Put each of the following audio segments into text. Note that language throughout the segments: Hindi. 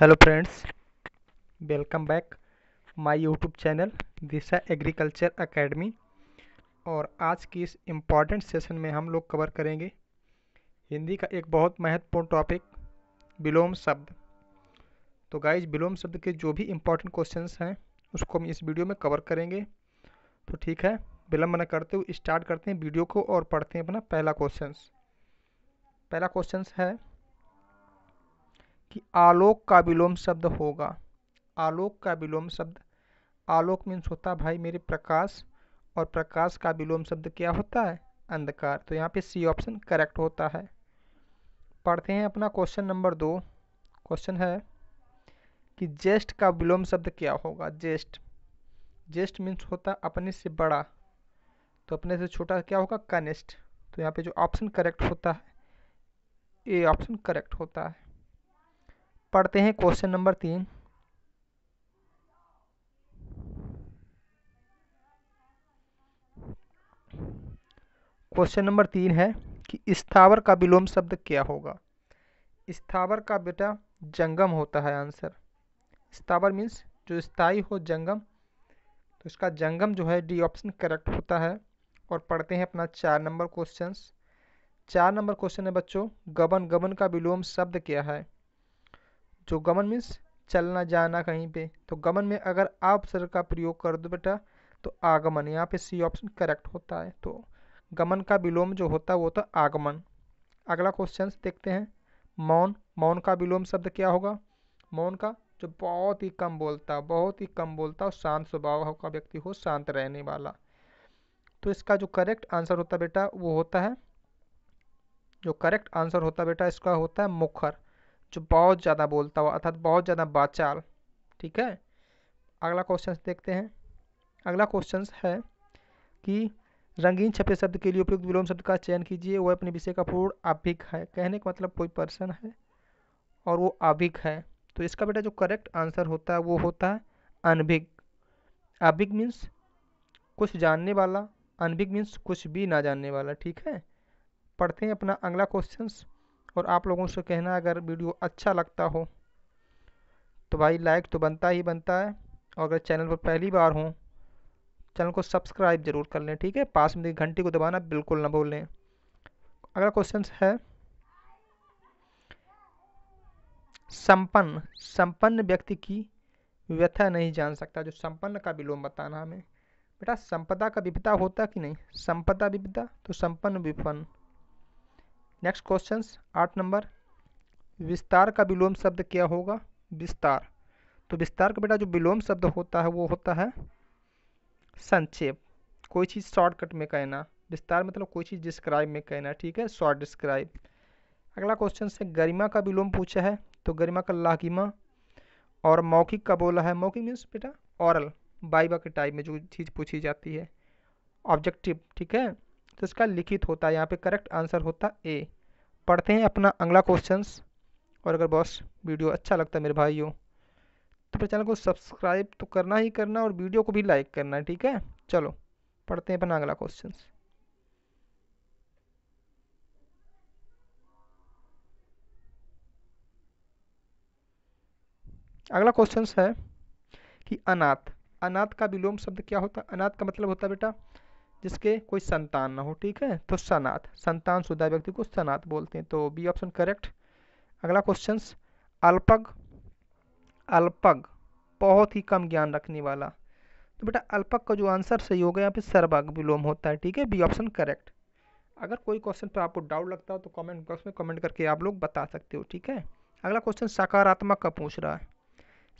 hello friends welcome back my YouTube channel Disha agriculture academy और आज की इस इम्पॉर्टेंट सेशन में हम लोग कवर करेंगे हिंदी का एक बहुत महत्वपूर्ण टॉपिक विलोम शब्द तो गाइज विलोम शब्द के जो भी इम्पॉर्टेंट क्वेश्चंस हैं उसको हम इस वीडियो में कवर करेंगे तो ठीक है विलम्ब न करते हुए स्टार्ट करते हैं वीडियो को और पढ़ते हैं अपना पहला क्वेश्चन पहला क्वेश्चन है ही आलोक का विलोम शब्द होगा आलोक का विलोम शब्द आलोक मीन्स होता भाई मेरे प्रकाश और प्रकाश का विलोम शब्द क्या होता है अंधकार तो यहाँ पे सी ऑप्शन करेक्ट होता है पढ़ते हैं अपना क्वेश्चन नंबर दो क्वेश्चन है कि जेस्ट का विलोम शब्द क्या होगा जेस्ट जेस्ट मीन्स होता अपने से बड़ा तो अपने से छोटा क्या होगा कनिष्ठ तो यहाँ पे जो ऑप्शन करेक्ट होता है ए ऑप्शन करेक्ट होता है पढ़ते हैं क्वेश्चन नंबर तीन क्वेश्चन नंबर तीन है कि स्थावर का विलोम शब्द क्या होगा स्थावर का बेटा जंगम होता है आंसर स्थावर मीन्स जो स्थाई हो जंगम तो इसका जंगम जो है डी ऑप्शन करेक्ट होता है और पढ़ते हैं अपना चार नंबर क्वेश्चन चार नंबर क्वेश्चन है बच्चों गबन गबन का विलोम शब्द क्या है जो गमन मीन्स चलना जाना कहीं पे तो गमन में अगर आप सर का प्रयोग कर दो बेटा तो आगमन यहाँ पे सी ऑप्शन करेक्ट होता है तो गमन का विलोम जो होता है वो होता है आगमन अगला क्वेश्चन देखते हैं मौन मौन का विलोम शब्द क्या होगा मौन का जो बहुत ही कम बोलता बहुत ही कम बोलता और शांत स्वभाव का व्यक्ति हो शांत रहने वाला तो इसका जो करेक्ट आंसर होता बेटा वो होता है जो करेक्ट आंसर होता बेटा इसका होता है मुखर जो बहुत ज़्यादा बोलता हुआ अर्थात बहुत ज़्यादा बाचाल ठीक है अगला क्वेश्चन देखते हैं अगला क्वेश्चन है कि रंगीन छपे शब्द के लिए उपयुक्त विलोम शब्द का चयन कीजिए वह अपने विषय का पूर्ण आभिक है कहने का मतलब कोई पर्सन है और वो आभिक है तो इसका बेटा जो करेक्ट आंसर होता है वो होता है अनभिक आभिक मीन्स कुछ जानने वाला अनभिग मीन्स कुछ भी ना जानने वाला ठीक है पढ़ते हैं अपना अगला क्वेश्चन और आप लोगों से कहना अगर वीडियो अच्छा लगता हो तो भाई लाइक तो बनता ही बनता है और अगर चैनल पर पहली बार हों चैनल को सब्सक्राइब ज़रूर कर लें ठीक है पास में घंटी को दबाना बिल्कुल ना भूलें अगला क्वेश्चन है संपन्न संपन्न व्यक्ति की व्यथा नहीं जान सकता जो संपन्न का विलोम बताना हमें बेटा संपदा का विपदा होता कि नहीं संपदा विपदा तो संपन्न विपन्न नेक्स्ट क्वेश्चन आठ नंबर विस्तार का विलोम शब्द क्या होगा विस्तार तो विस्तार का बेटा जो विलोम शब्द होता है वो होता है संक्षेप कोई चीज़ शॉर्टकट में कहना विस्तार मतलब कोई चीज़ डिस्क्राइब में कहना ठीक है शॉर्ट डिस्क्राइब अगला क्वेश्चन से गरिमा का विलोम पूछा है तो गरिमा का लागिमा और मौखिक का बोला है मौखिक मीन्स बेटा औरल बाइबा के टाइप में जो चीज़ पूछी जाती है ऑब्जेक्टिव ठीक है तो इसका लिखित होता है यहाँ पे करेक्ट आंसर होता ए पढ़ते हैं अपना अगला क्वेश्चंस और अगर बॉस वीडियो अच्छा लगता है मेरे भाइयों तो फिर चैनल को सब्सक्राइब तो करना ही करना और वीडियो को भी लाइक करना है ठीक है चलो पढ़ते हैं अपना अगला क्वेश्चन अगला क्वेश्चन है कि अनाथ अनाथ का विलोम शब्द क्या होता है अनाथ का मतलब होता है बेटा जिसके कोई संतान ना हो ठीक है तो सनात संतान शुदा व्यक्ति को सनात बोलते हैं तो बी ऑप्शन करेक्ट अगला क्वेश्चन अल्पग अल्पग बहुत ही कम ज्ञान रखने वाला तो बेटा अल्पक का जो आंसर सही होगा यहाँ पे सर्वाग विलोम होता है ठीक है बी ऑप्शन करेक्ट अगर कोई क्वेश्चन पे आपको डाउट लगता हो तो कमेंट बॉक्स में कमेंट करके आप लोग बता सकते हो ठीक है अगला क्वेश्चन सकारात्मक का पूछ रहा है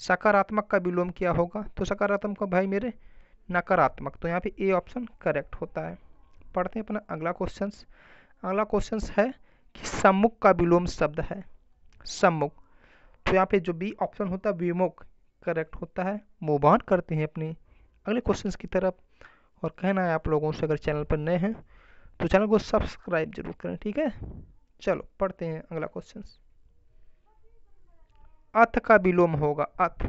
सकारात्मक का विलोम क्या होगा तो सकारात्मक भाई मेरे नकारात्मक तो यहाँ पे ए ऑप्शन करेक्ट होता है पढ़ते हैं अपना अगला क्वेश्चन अगला क्वेश्चन है कि सम्मुख का विलोम शब्द है सम्मुख तो यहाँ पे जो बी ऑप्शन होता है विमुख करेक्ट होता है मूव करते हैं अपने अगले क्वेश्चन की तरफ और कहना है आप लोगों से अगर चैनल पर नए हैं तो चैनल को सब्सक्राइब जरूर करें ठीक है चलो पढ़ते हैं अगला क्वेश्चन अथ का विलोम होगा अथ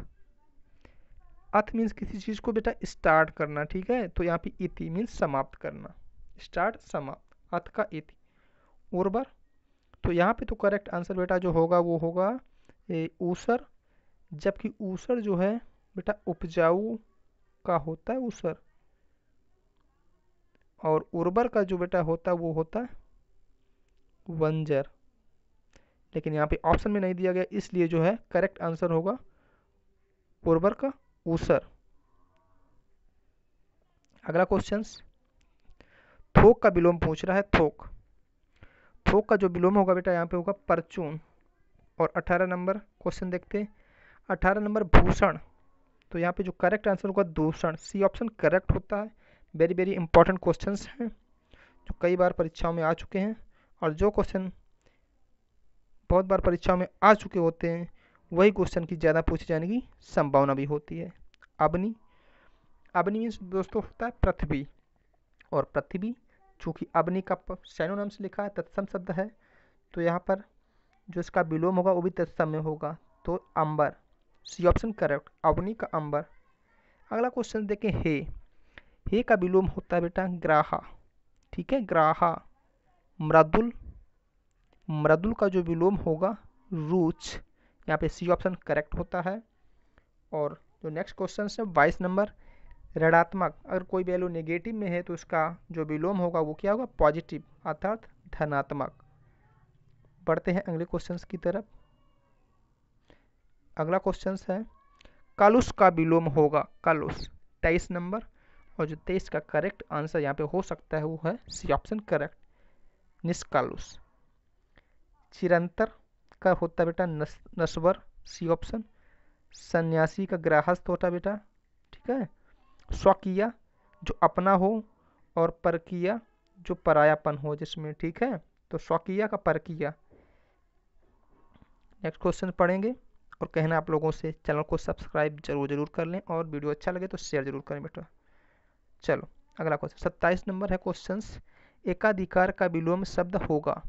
अथ मीन्स किसी चीज़ को बेटा स्टार्ट करना ठीक है तो यहाँ पे इति मीन्स समाप्त करना स्टार्ट समाप्त अथ का इति उर्वर तो यहाँ पे तो करेक्ट आंसर बेटा जो होगा वो होगा ऊसर जबकि ऊसर जो है बेटा उपजाऊ का होता है ऊसर और उर्वर का जो बेटा होता है वो होता है वंजर लेकिन यहाँ पे ऑप्शन में नहीं दिया गया इसलिए जो है करेक्ट आंसर होगा उर्वर का ऊसर अगला क्वेश्चन थोक का विलोम पूछ रहा है थोक थोक का जो विलोम होगा बेटा यहाँ पे होगा परचून और 18 नंबर क्वेश्चन देखते हैं 18 नंबर भूषण तो यहाँ पे जो करेक्ट आंसर होगा दूषण सी ऑप्शन करेक्ट होता है वेरी वेरी इंपॉर्टेंट क्वेश्चन हैं जो कई बार परीक्षाओं में आ चुके हैं और जो क्वेश्चन बहुत बार परीक्षाओं में आ चुके होते हैं वही क्वेश्चन की ज़्यादा पूछे जाने की संभावना भी होती है अबनी अबनी मीन्स दोस्तों होता है पृथ्वी और पृथ्वी चूँकि अबनी का सैनो नाम से लिखा है तत्सम शब्द है तो यहाँ पर जो इसका विलोम होगा वो भी तत्सम में होगा तो अंबर सी ऑप्शन करेक्ट अवनी का अंबर अगला क्वेश्चन देखें हे हे का विलोम होता है बेटा ग्राहा ठीक है ग्राहा मृदुल मृदुल का जो विलोम होगा रूच यहाँ पे सी ऑप्शन करेक्ट होता है और जो नेक्स्ट क्वेश्चन है बाईस नंबर ऋणात्मक अगर कोई वैल्यू नेगेटिव में है तो उसका जो विलोम होगा वो क्या होगा पॉजिटिव अर्थात धनात्मक बढ़ते हैं अगले क्वेश्चन की तरफ अगला क्वेश्चन है कालुस का विलोम होगा कालुस तेईस नंबर और जो तेईस का करेक्ट आंसर यहाँ पे हो सकता है वो है सी ऑप्शन करेक्ट निष्कालुस चिरंतर का होता बेटा नश्वर सी ऑप्शन सन्यासी का ग्राहस्थ होता बेटा ठीक है स्वकीय जो अपना हो और परकीय जो परायापन हो जिसमें ठीक है तो स्वकीय का परकीय नेक्स्ट क्वेश्चन पढ़ेंगे और कहना आप लोगों से चैनल को सब्सक्राइब जरूर जरूर कर लें और वीडियो अच्छा लगे तो शेयर जरूर करें बेटा चलो अगला क्वेश्चन सत्ताईस नंबर है क्वेश्चंस एकाधिकार का विलोम शब्द होगा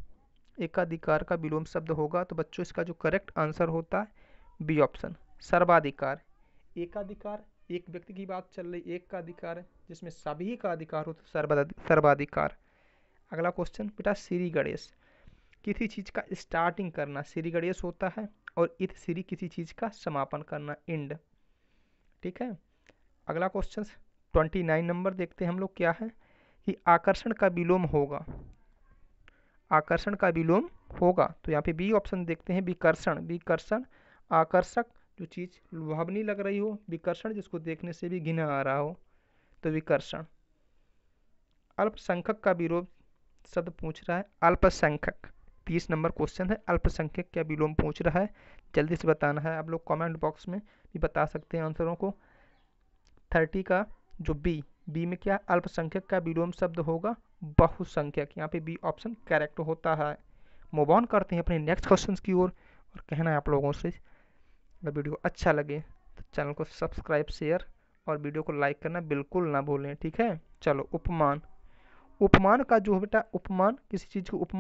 एकाधिकार का विलोम शब्द होगा तो बच्चों इसका जो करेक्ट आंसर होता है बी ऑप्शन सर्वाधिकार एकाधिकार एक व्यक्ति की बात चल रही एक का अधिकार है जिसमें सभी का अधिकार हो तो सर्वाधिकार अगला क्वेश्चन बेटा श्री गणेश किसी चीज़ का स्टार्टिंग करना श्री गणेश होता है और इत श्री किसी चीज़ का समापन करना एंड ठीक है अगला क्वेश्चन ट्वेंटी नाइन नंबर देखते हैं हम लोग क्या है कि आकर्षण का विलोम होगा आकर्षण का विलोम होगा तो यहाँ पे बी ऑप्शन देखते हैं विकर्षण विकर्षण आकर्षक जो चीज़ लुभावनी लग रही हो विकर्षण जिसको देखने से भी घिना आ रहा हो तो विकर्षण अल्पसंख्यक का विरोध शब्द पूछ रहा है अल्पसंख्यक तीस नंबर क्वेश्चन है अल्पसंख्यक क्या विलोम पूछ रहा है जल्दी से बताना है आप लोग कॉमेंट बॉक्स में भी बता सकते हैं आंसरों को थर्टी का जो बी बी में क्या अल्पसंख्यक का विलोम शब्द होगा बहुसंख्यक यहाँ पे बी ऑप्शन करेक्ट होता है मूव ऑन करते हैं अपने नेक्स्ट क्वेश्चन की ओर और, और कहना है आप लोगों से अगर वीडियो अच्छा लगे तो चैनल को सब्सक्राइब शेयर और वीडियो को लाइक करना बिल्कुल ना भूलें ठीक है चलो उपमान उपमान का जो बेटा उपमान किसी चीज़ को उपमान